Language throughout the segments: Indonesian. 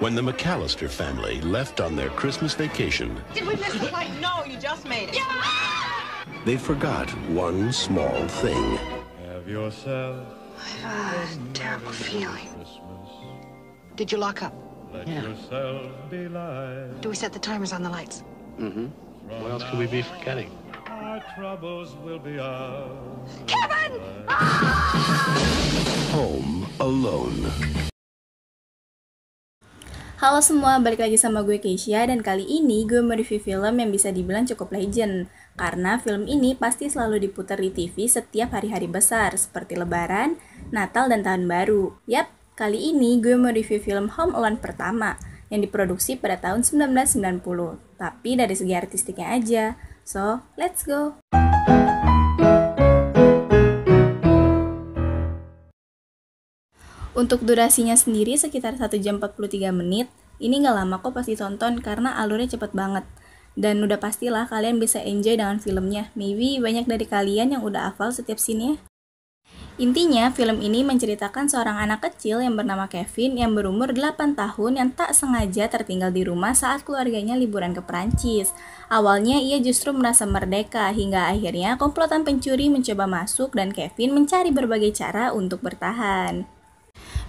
when the McAllister family left on their Christmas vacation. Did we miss the flight? No, you just made it. Yeah! They forgot one small thing. Have yourself. I have a terrible feeling. Christmas. Did you lock up? Let yeah. Do we set the timers on the lights? Mm-hmm. What else could we be forgetting? Our troubles will be ours. Kevin! Home alone. Halo semua, balik lagi sama gue Keisha dan kali ini gue mau review film yang bisa dibilang cukup legend karena film ini pasti selalu diputar di TV setiap hari-hari besar seperti Lebaran, Natal, dan Tahun Baru. Yap, kali ini gue mau review film Home Alone pertama yang diproduksi pada tahun 1990, tapi dari segi artistiknya aja. So, let's go! Untuk durasinya sendiri sekitar 1 jam 43 menit. Ini nggak lama kok pasti tonton karena alurnya cepet banget. Dan udah pastilah kalian bisa enjoy dengan filmnya. Maybe banyak dari kalian yang udah hafal setiap scene-nya. Intinya, film ini menceritakan seorang anak kecil yang bernama Kevin yang berumur 8 tahun yang tak sengaja tertinggal di rumah saat keluarganya liburan ke Perancis. Awalnya ia justru merasa merdeka hingga akhirnya komplotan pencuri mencoba masuk dan Kevin mencari berbagai cara untuk bertahan.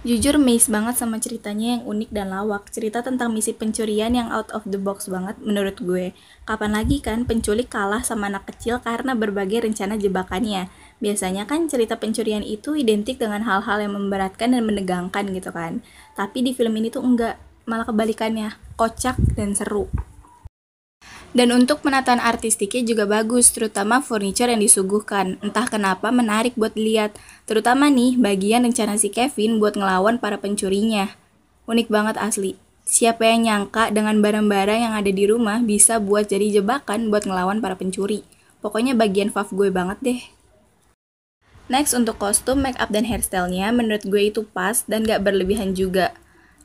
Jujur amazed banget sama ceritanya yang unik dan lawak. Cerita tentang misi pencurian yang out of the box banget menurut gue. Kapan lagi kan penculik kalah sama anak kecil karena berbagai rencana jebakannya. Biasanya kan cerita pencurian itu identik dengan hal-hal yang memberatkan dan menegangkan gitu kan. Tapi di film ini tuh enggak, malah kebalikannya, kocak dan seru. Dan untuk penataan artistiknya juga bagus, terutama furniture yang disuguhkan. Entah kenapa menarik buat dilihat, terutama nih bagian rencana si Kevin buat ngelawan para pencurinya. Unik banget asli. Siapa yang nyangka dengan barang-barang yang ada di rumah bisa buat jadi jebakan buat ngelawan para pencuri. Pokoknya bagian fav gue banget deh. Next untuk kostum, make up dan hairstylenya menurut gue itu pas dan gak berlebihan juga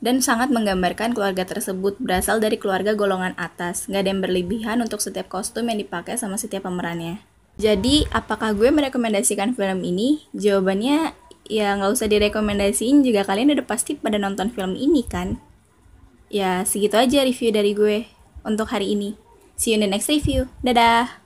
dan sangat menggambarkan keluarga tersebut berasal dari keluarga golongan atas. Nggak ada yang berlebihan untuk setiap kostum yang dipakai sama setiap pemerannya. Jadi, apakah gue merekomendasikan film ini? Jawabannya ya nggak usah direkomendasiin juga kalian udah pasti pada nonton film ini kan? Ya, segitu aja review dari gue untuk hari ini. See you in the next review. Dadah!